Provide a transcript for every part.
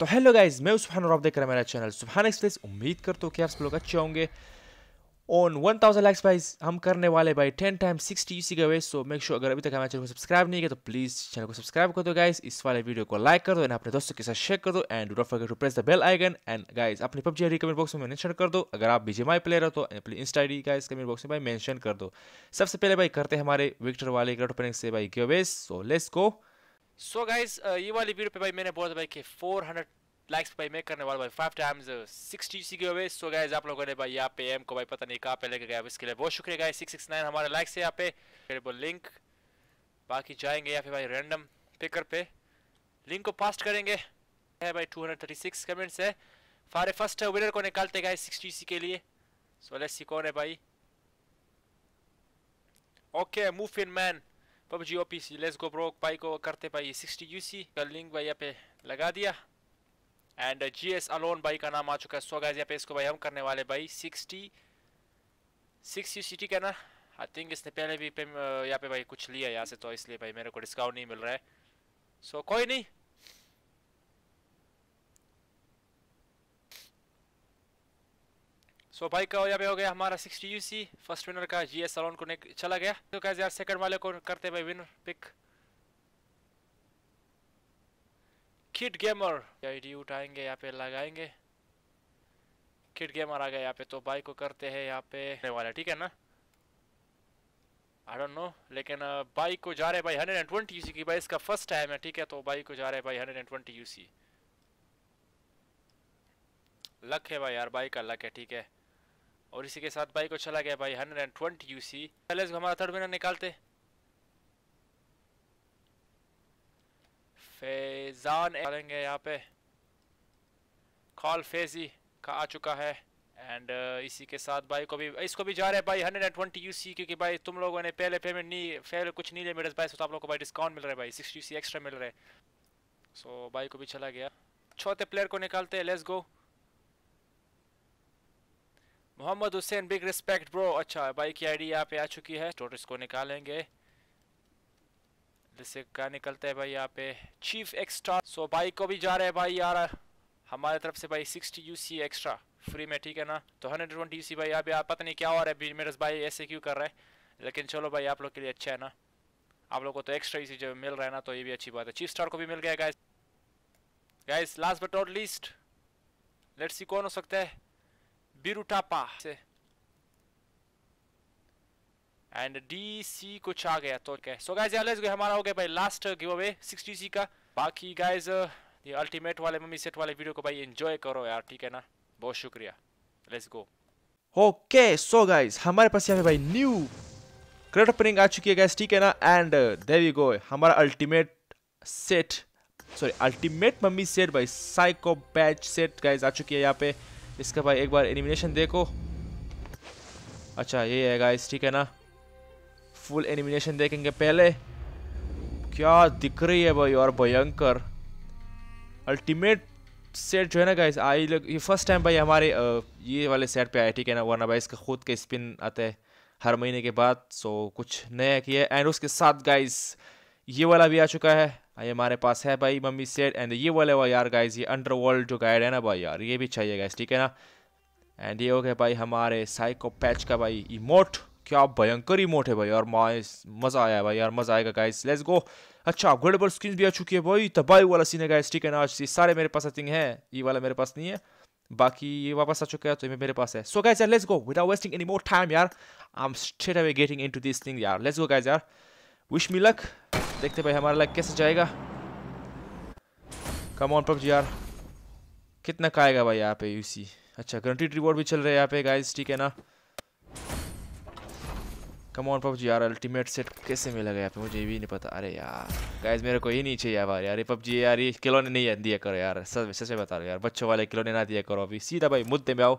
तो hello guys मैं सुबहान और आप देख रहा हैं मेरा चैनल सुबहान एक्सप्रेस उम्मीद करता हूँ कि आप सब लोग अच्छे होंगे on one thousand likes wise हम करने वाले by ten time sixty UC का वे सो मेक श्योर अगर अभी तक हमारे चैनल को सब्सक्राइब नहीं किया तो प्लीज़ चैनल को सब्सक्राइब कर दो गाइज इस वाले वीडियो को लाइक कर दो एंड अपने दोस्तों के साथ शेयर कर दो एंड डोट forget to press the bell icon and guys अपनी पब्जी आई कमेंट बॉक्स में मैंशन कर दो अगर आप बीजे माई प्लेयर हो तो अपनी इंस्टा आई डी का कमेंट बॉक्स में भाई मैंशन कर दो सबसे पहले भाई करते हैं हमारे विक्टर वाले ग्रेट ओपनिंग से भाई giveaways so let's go so guys uh, ये वाली वीडियो पे भाई मैंने बोला था भाई कि 400 लाइक्स भाई मैं करने वाला भाई फाइव टाइम्स सिक्सटी सी के सो गाइज आप लोगों ने भाई यहाँ पे एम को भाई पता नहीं कहाँ पे लेके गया इसके लिए बहुत शुक्रिया गाइज सिक्स सिक्स नाइन हमारे लाइक्स है यहाँ पे फिर वो लिंक बाकी जाएंगे या फिर भाई रैंडम पिकर पे लिंक को पास्ट करेंगे है भाई 236 कमेंट्स है फारे फर्स्ट विनर को निकालते गए सिक्सटी सी के लिए सो लेट्स सी कौन है भाई okay move in man PUBG OP let's go ब्रोक भाई को करते भाई सिक्सटी यूसी का लिंक भाई यहाँ पे लगा दिया एंड जी एस अलोन भाई का नाम आ चुका है सो गैस यहाँ पे इसको भाई हम करने वाले भाई sixty six U C T का ना आई थिंक इसने पहले भी यहाँ पे भाई कुछ लिया यहाँ से तो इसलिए भाई मेरे को डिस्काउंट नहीं मिल रहा है सो so, कोई नहीं सो so, भाई का यहाँ पे हो गया हमारा 60 यूसी फर्स्ट विनर का जी एस सलोन को चला गया तो कैसे यार सेकंड वाले को करते भाई winner pick kid gamer ID उठाएंगे यहाँ पे लगाएंगे किड गेमर आ गया यहाँ पे तो बाइक को करते हैं यहाँ पे वाला ठीक है ना आई डोंट नो लेकिन बाइक को जा रहे भाई 120 यूसी की भाई इसका फर्स्ट टाइम है ठीक है तो बाइक को जा रहे भाई hundred and twenty UC luck है भाई यार बाइक का लक है ठीक है और इसी के साथ बाइक को चला गया भाई hundred and twenty U C पहले हमारा थर्ड विनर निकालते फैजान डालेंगे यहाँ पे कॉल फेजी का आ चुका है एंड uh, इसी के साथ भाई को भी इसको भी जा रहे हैं भाई hundred and twenty U C क्योंकि भाई तुम लोगों ने पहले पेमेंट नहीं पहले कुछ नहीं लिया मेरे भाई तो आप लोगों को भाई डिस्काउंट मिल रहा है भाई सिक्सटी यू सी एक्स्ट्रा मिल रहा है सो so, भाई को भी चला गया चौथे प्लेयर को निकालते हैं let's go Mohammad Hussain big respect bro अच्छा भाई की आईडी यहाँ पे आ चुकी है टोटिस को निकालेंगे जिससे क्या निकलता है भाई यहाँ पे चीफ एक्स्ट्रा सो भाई को भी जा रहे हैं भाई यार हमारे तरफ से भाई 60 यूसी एक्स्ट्रा फ्री में ठीक है ना तो 120 ट्वेंटी यूसी भाई यहाँ पे आप पता नहीं क्या हो रहा है मेरे भाई ऐसे क्यों कर रहे हैं लेकिन चलो भाई आप लोग के लिए अच्छा है ना आप लोग को तो एक्स्ट्रा यूसी जब मिल रहा है ना तो ये भी अच्छी बात है चीफ स्टार को भी मिल गया guys guys last but not least let's see कौन हो सकता है बिरुटापा से एंड डी सी कुछ आ गया तो क्या सो गाइज लेट्स गए हमारा हो गया भाई last give away sixty C का बाकी गाइज uh, ये अल्टीमेट वाले मम्मी सेट वाले वीडियो को भाई एंजॉय करो यार ठीक है ना बहुत शुक्रिया let's go okay so guys हमारे पास यहाँ पे भाई न्यू क्रेट ओपनिंग आ चुकी है गाइज ठीक है ना एंड देर यू गो हमारा ultimate set sorry ultimate mummy set भाई साइको बैच सेट गाइज आ चुकी है यहाँ पे इसका भाई एक बार एनिमिनेशन देखो अच्छा ये है गाइस ठीक है ना फुल एनिमिनेशन देखेंगे पहले क्या दिख रही है भाई और भयंकर अल्टीमेट सेट जो है ना गाइस आई लग ये फर्स्ट टाइम भाई हमारे ये वाले सेट पे आए ठीक है ना वरना भाई इसका खुद के स्पिन आते हैं हर महीने के बाद सो कुछ नया किया एंड उसके साथ गाइस ये वाला भी आ चुका है ये हमारे पास है भाई मम्मी सेट एंड ये वाले हुआ यार गाइज ये अंडर वर्ल्ड जो गाइड है ना भाई यार ये भी चाहिए गाइज ठीक है ना एंड ये हो गया भाई हमारे साइको पैच का भाई इमोट क्या भयंकर इमोट है भाई और मज़ा आया भाई यार मज़ा आएगा गाइज लेट्स गो अच्छा अपग्रेडेबल स्किन भी आ चुकी है भाई तबाही वाला सीन है गाइज ठीक है ना आज ये सारे मेरे पास आई है ये वाला मेरे पास नहीं है बाकी ये वापस आ चुका है तो ये मेरे पास है सो गाइज यार let's go without wasting any more time यार I am straight away getting in to this thing यार लेट्स गो गाइज यार विश मी लक देखते भाई हमारा लग कैसे जाएगा कम ऑन पब जी यार कितना खाएगा भाई यहाँ पे यूसी अच्छा ग्रंटेड रिवॉर्ड भी चल रहा है यहाँ पे गाइस ठीक है ना कम ऑन पब यार अल्टीमेट सेट कैसे गया यहाँ पे मुझे भी नहीं पता अरे यार गाइस मेरे को ये नहीं चाहिए यार यार पबजी यार ये ने नहीं दिया करो यार सच सच में बता रहे यार बच्चों वाले किलो ने ना दिया करो अभी सीधा भाई मुद्दे पे आओ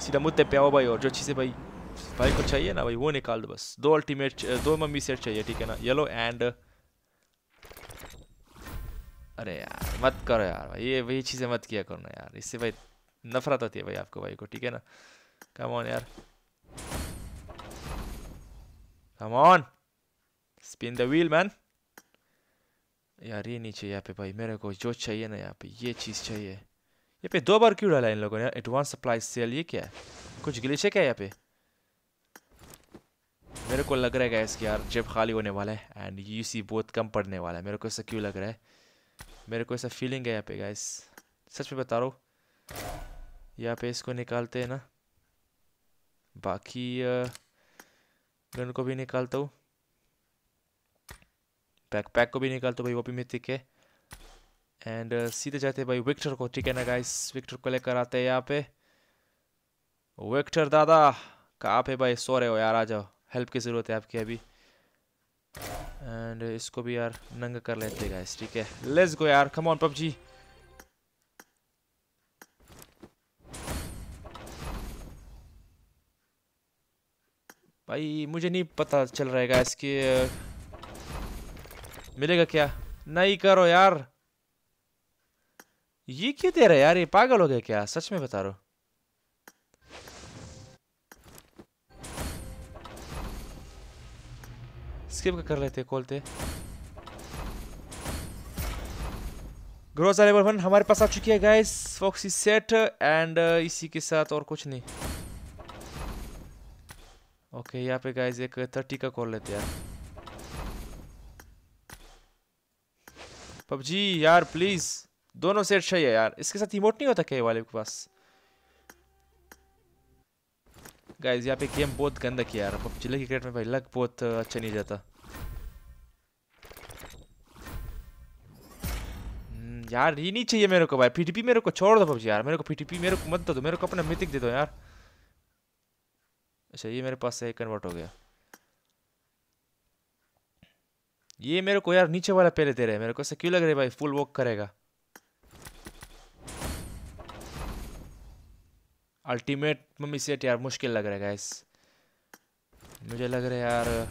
सीधा मुद्दे पे आओ भाई और जो चीज़ें भाई भाई को चाहिए ना भाई वो निकाल दो बस दो अल्टीमेट दो मम्मी सेट चाहिए ठीक है ना येलो एंड अरे यार मत करो यार भाई ये वही चीज़ें मत किया करो ना यार इससे भाई नफरत होती है भाई आपको भाई को ठीक है ना कम ऑन यार come on spin the wheel man यार ये नहीं चाहिए यहाँ पे भाई मेरे को जो चाहिए ना यहाँ पे ये चीज़ चाहिए ये पे दो बार क्यों डाला इन लोगों ने एडवांस सप्लाई सेल ये क्या है कुछ गिलिच है क्या यहाँ पे मेरे को लग रहा है गैस कि यार जेब खाली होने वाला है एंड यू सी बहुत कम पड़ने वाला है मेरे को ऐसा क्यों लग रहा है मेरे को ऐसा फीलिंग है यहाँ पे गैस सच में बता रहा हूँ यहाँ पे इसको निकालते हैं ना बाकी गन को भी निकालता हूँ पैक पैक को भी निकालता हूँ भाई वो भी मिथिक है एंड सीधे जाते हैं भाई विक्टर को ठीक है ना गाइस विक्टर को लेकर आते हैं यहाँ पे विक्टर दादा कहाँ पे भाई सो रहे हो यार आ जाओ हेल्प की ज़रूरत है आपकी अभी एंड इसको भी यार नंग कर लेते गाइस ठीक है लेट्स गो यार कम ऑन पबजी भाई मुझे नहीं पता चल रहा है गाइस कि मिलेगा क्या नहीं करो यार ये क्यों दे रहा है यार ये पागल हो गया क्या सच में बता रहा स्किप कर लेते खोलते ग्रोजा लेवल वन हमारे पास आ चुकी है गाइस फॉक्सी सेट एंड इसी के साथ और कुछ नहीं ओके यहाँ पे गाइस एक थर्टी का कॉल लेते यार पबजी यार प्लीज दोनों सेट सही है यार इसके साथ इमोट नहीं होता क्या वाले के पास गाइज यहाँ पे गेम बहुत गंदा किया यार पबजिला की क्रिकेट में भाई लग बहुत अच्छा नहीं जाता हम्म, यार ये नहीं चाहिए मेरे को भाई पीटीपी मेरे को छोड़ दो पबजी यार मेरे को पीटीपी मेरे को मत दो मेरे को अपना मिथिक दे दो यार अच्छा ये मेरे पास से कन्वर्ट हो गया ये मेरे को यार नीचे वाला पहले दे रहे हैं मेरे को ऐसा क्यों लग रहा है भाई फुल वॉक करेगा अल्टीमेट मम्मी सेट यार मुश्किल लग रहा है गैस मुझे लग रहा है यार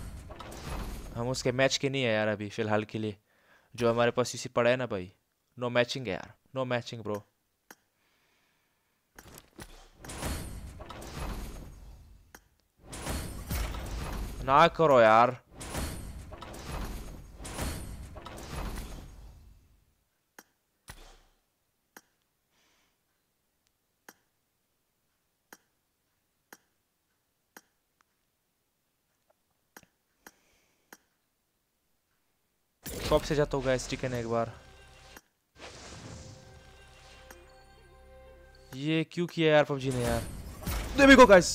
हम उसके मैच के नहीं है यार अभी फ़िलहाल के लिए जो हमारे पास इसी पड़ा है ना भाई नो मैचिंग है यार नो मैचिंग ब्रो ना करो यार कब से जाता होगा एस एक बार ये क्यों किया यार पबजी ने यार देखो गाइस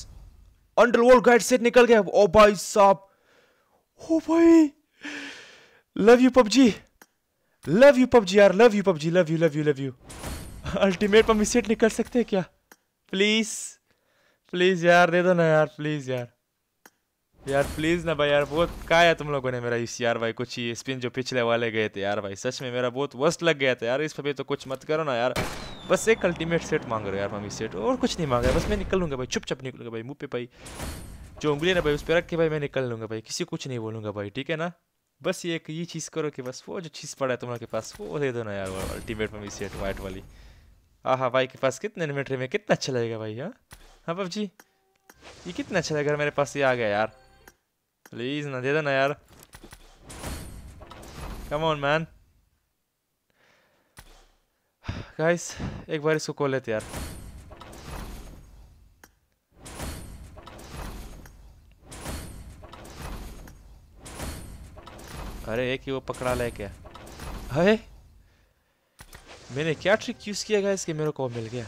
अंडरवर्ल्ड गाइड से निकल गया ओ भाई साहब ओ भाई love you PUBG love you PUBG यार love you PUBG love you love you love you ultimate PUBG set निकल सकते हैं क्या प्लीज प्लीज यार दे दो ना यार प्लीज यार यार प्लीज़ ना भाई यार बहुत काया तुम लोगों ने मेरा इस यार भाई कुछ ही स्पिन जो पिछले वाले गए थे यार भाई सच में मेरा बहुत वस्त लग गया था यार इस पर भी तो कुछ मत करो ना यार बस एक अल्टीमेट सेट मांग रहे हो यार मम्मी सेट और कुछ नहीं मांग रहा बस मैं निकल लूँगा भाई चुप निकलूंगा भाई मुँह पे भाई जो उंगली ना भाई उस पर रख के भाई मैं निकल लूँगा भाई किसी कुछ नहीं बोलूँगा भाई ठीक है ना बस ये एक ये चीज़ करो कि बस वो जो चीज़ पड़ा है तुम लोग के पास वो दे दो ना यार अल्टीमेट मम्मी सेट वाइट वाली हाँ हाँ भाई के पास कितने इन्वेंट्री में कितना अच्छा लगेगा भाई हाँ हाँ पब जी ये कितना अच्छा लगेगा मेरे पास ये आ गया यार Please, ना दे देना यार on, man. Guys, एक बार इसको खोल लेते यार अरे एक ही वो पकड़ा ले क्या अरे मैंने क्या ट्रिक यूज़ किया गया इसके मेरे को मिल गया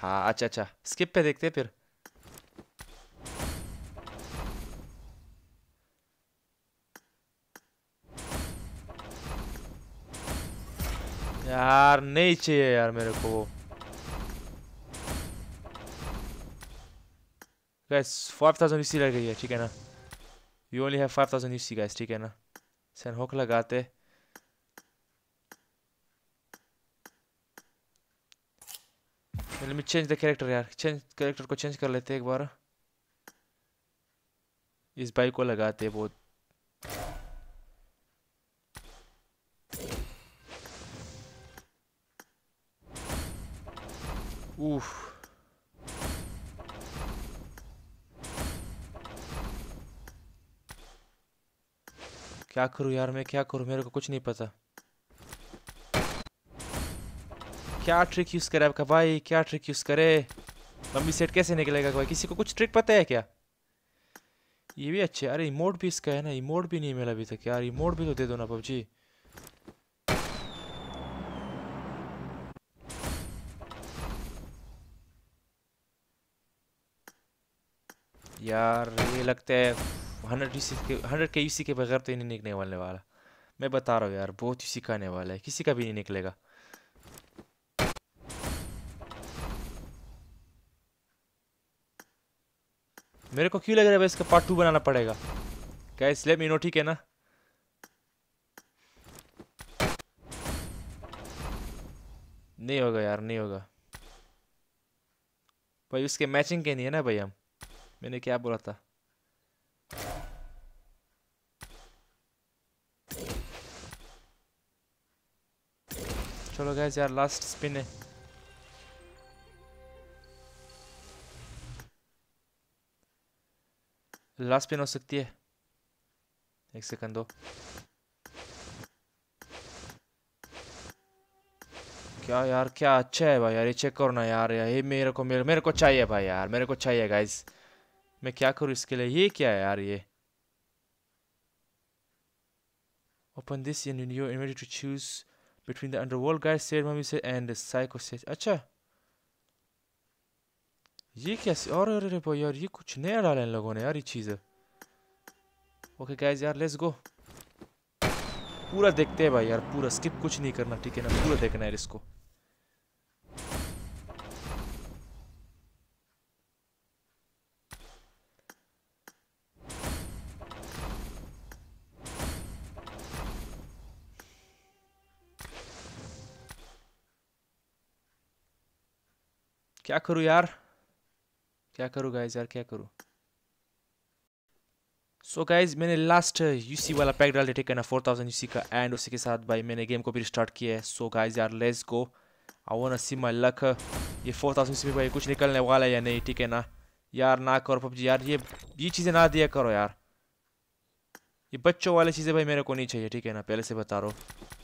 हाँ अच्छा अच्छा स्किप पे देखते फिर यार नहीं चाहिए यार मेरे को वो guys 5000 यूसी लग गई है ठीक है ना you only have 5000 UC guys ठीक है ना सनहोक लगाते let me change the character यार चेंज कैरेक्टर को चेंज कर लेते एक बार इस बाइक को लगाते बहुत Oof. क्या करूं यार मैं क्या करूं मेरे को कुछ नहीं पता क्या ट्रिक यूज़ करे आपका भाई क्या ट्रिक यूज़ करे मम्मी सेट कैसे निकलेगा भाई किसी को कुछ ट्रिक पता है क्या ये भी अच्छे अरे इमोट भी इसका है ना इमोट भी नहीं मिला अभी तक यार इमोट भी तो दे दो ना पबजी यार ये लगता है हंड्रेड यूसी के हंड्रेड के यूसी के बगैर तो ही नहीं निकलने वाले वाला मैं बता रहा हूँ यार बहुत यूसी का आने वाला है किसी का भी नहीं निकलेगा मेरे को क्यों लग रहा है इसका पार्ट टू बनाना पड़ेगा क्या इसलिए मीनो ठीक है ना नहीं होगा यार नहीं होगा भाई उसके मैचिंग के नहीं है ना भाई हम मैंने क्या बोला था चलो गैस यार लास्ट स्पिन है लास्ट स्पिन हो सकती है एक सेकंड दो क्या यार क्या अच्छा है भाई यार ये चेक करो ना यार ये मेरे को मेरे, मेरे को चाहिए भाई यार मेरे को चाहिए गाइज़ मैं क्या करूँ इसके लिए ये क्या है यार ये open this in your inventory to choose between the underworld guide said mummy said and the psycho said. अच्छा ये कैसे और अरे अरे भाई यार ये कुछ नया डाला इन लोगों ने यार ये चीज़ ओके गाइज यार लेट्स गो पूरा देखते हैं भाई यार पूरा स्किप कुछ नहीं करना ठीक है ना पूरा देखना है इसको क्या करूँ यार क्या करूँ गाइज यार क्या करूँ सो so गाइज मैंने लास्ट यूसी uh, वाला पैक डाल दिया ठीक है ना फोर थाउजेंड यूसी का एंड उसी के साथ भाई मैंने गेम को भी स्टार्ट किया है सो गाइज यार लेस गो आई वो सी माई लक ये फोर थाउजेंड यूसी भाई कुछ निकलने वाला है या नहीं ठीक है ना यार ना करो पबजी यार ये ये चीज़ें ना दिया करो यार ये बच्चों वाली चीज़ें भाई मेरे को नहीं चाहिए ठीक है ना पहले से बता रहा हूँ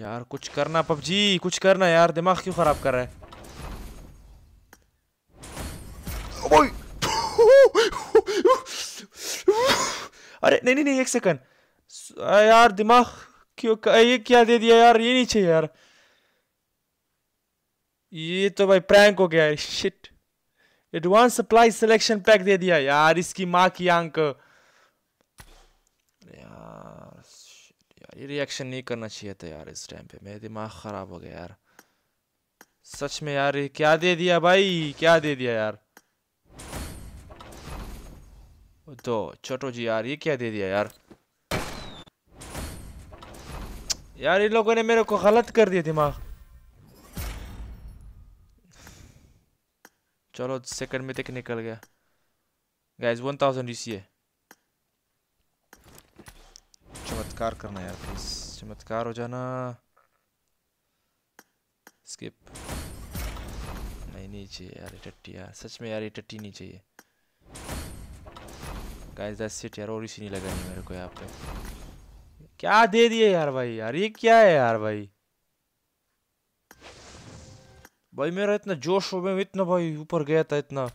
यार कुछ करना पबजी कुछ करना यार दिमाग क्यों खराब कर रहा है अरे नहीं नहीं नहीं एक सेकंड यार दिमाग क्यों ये क्या दे दिया यार ये नहीं चाहिए यार ये तो भाई प्रैंक हो गया shit advance supply selection pack दे दिया यार इसकी माँ की आंख ये रिएक्शन नहीं करना चाहिए था यार इस टाइम पे मेरा दिमाग ख़राब हो गया यार सच में यार क्या दे दिया भाई क्या दे दिया यार तो छोटो जी यार ये क्या दे दिया यार यार इन लोगों ने मेरे को गलत कर दिया दिमाग चलो सेकंड में तक निकल गया गाइस वन थाउजेंड है चमत्कार करना यार प्लीज़ चमत्कार हो जाना स्किप नहीं नहीं चाहिए यार ये टट्टी यार सच में यार ये टट्टी नहीं चाहिए गाइस दैट्स इट यार और इसी नहीं लगा नहीं मेरे को यहाँ पे क्या दे दिए यार भाई यार ये क्या है यार भाई भाई मेरा इतना जोश हो गया इतना भाई ऊपर गया था इतना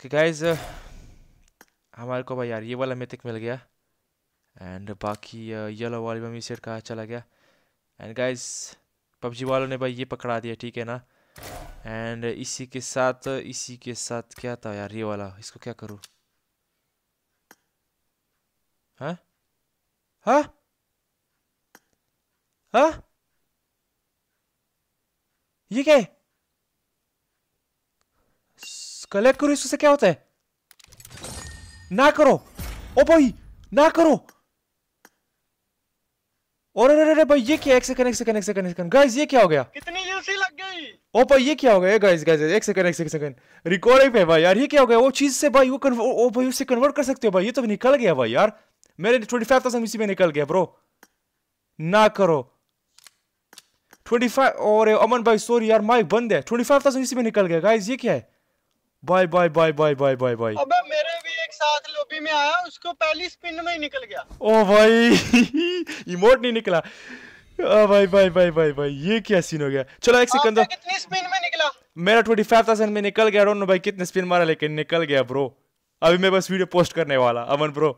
कि गाइस हमारे को भाई यार ये वाला मेथिक मिल गया एंड बाकी येलो uh, वाली मम्मी सेट कहा चला गया एंड गाइस पबजी वालों ने भाई ये पकड़ा दिया ठीक है ना एंड इसी के साथ इसी के साथ क्या था यार ये वाला इसको क्या करूँ हाँ हाँ हाँ ये क्या है कलेक्ट करो इससे क्या होता है ना करो ओ भाई ना करो और अरे अरे भाई ये क्या एक सेकंड एक सेकंड एक सेकंड सेकंड गाइस ये क्या हो गया कितनी यूसी लग गई ओ भाई ये क्या हो गया गाइस गाइस एक सेकंड एक सेकंड रिकॉर्डिंग पे भाई यार ये क्या हो गया वो चीज से भाई वो ओ भाई उससे कन्वर्ट कर सकते हो भाई ये तो निकल गया भाई यार मेरे 25000 इसी में निकल गया ब्रो ना करो 25 और अमन भाई सॉरी यार माइक बंद है 25000 इसी में निकल गया गाइस ये क्या है bye bye bye bye bye bye bye अबे मेरे भी साथ लोबी में आया उसको पहली स्पिन में ही निकल गया ओ भाई इमोट नहीं निकला भाई भाई भाई भाई भाई, भाई। ये क्या सीन हो गया चलो एक सेकंड दो तो। कितने स्पिन में निकला मेरा 25000 में निकल गया डोंट नो भाई कितने स्पिन मारा लेकिन निकल गया ब्रो अभी मैं बस वीडियो पोस्ट करने वाला अमन ब्रो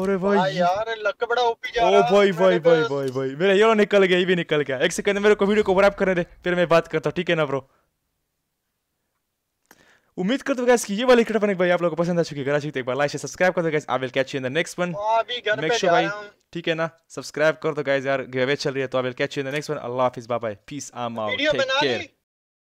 अरे भाई, यार लक बड़ा ओपी जा रहा ओ भाई भाई भाई भाई भाई मेरा ये निकल गया ये भी निकल गया एक सेकंड मेरे को वीडियो को रैप करने दे फिर मैं बात करता हूं ठीक है ना ब्रो उम्मीद करते हो गैस कि ये वाली क्रिकेट एक भाई आप लोगों को पसंद आ चुकी है कराची तो एक बार लाइक से सब्सक्राइब कर दो guys I will catch you in the next one make sure भाई ठीक है ना सब्सक्राइब कर दो गैस यार गिव अवे चल रही है तो I will catch you in the next one अल्लाह हाफिज bye bye peace I'm out take care